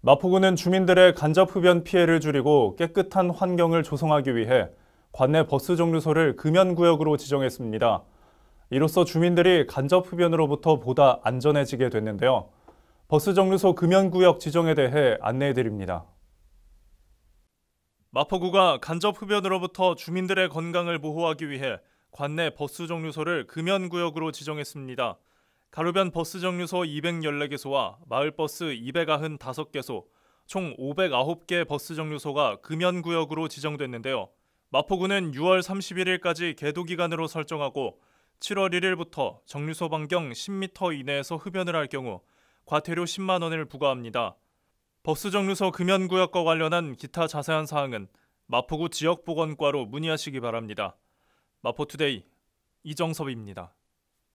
마포구는 주민들의 간접 흡연 피해를 줄이고 깨끗한 환경을 조성하기 위해 관내 버스 정류소를 금연구역으로 지정했습니다. 이로써 주민들이 간접 흡연으로부터 보다 안전해지게 됐는데요. 버스 정류소 금연구역 지정에 대해 안내해드립니다. 마포구가 간접 흡연으로부터 주민들의 건강을 보호하기 위해 관내 버스 정류소를 금연구역으로 지정했습니다. 가로변 버스 정류소 214개소와 마을버스 295개소, 총 509개 버스 정류소가 금연구역으로 지정됐는데요. 마포구는 6월 31일까지 계도 기간으로 설정하고 7월 1일부터 정류소 반경 10m 이내에서 흡연을 할 경우 과태료 10만 원을 부과합니다. 버스 정류소 금연구역과 관련한 기타 자세한 사항은 마포구 지역보건과로 문의하시기 바랍니다. 마포투데이 이정섭입니다.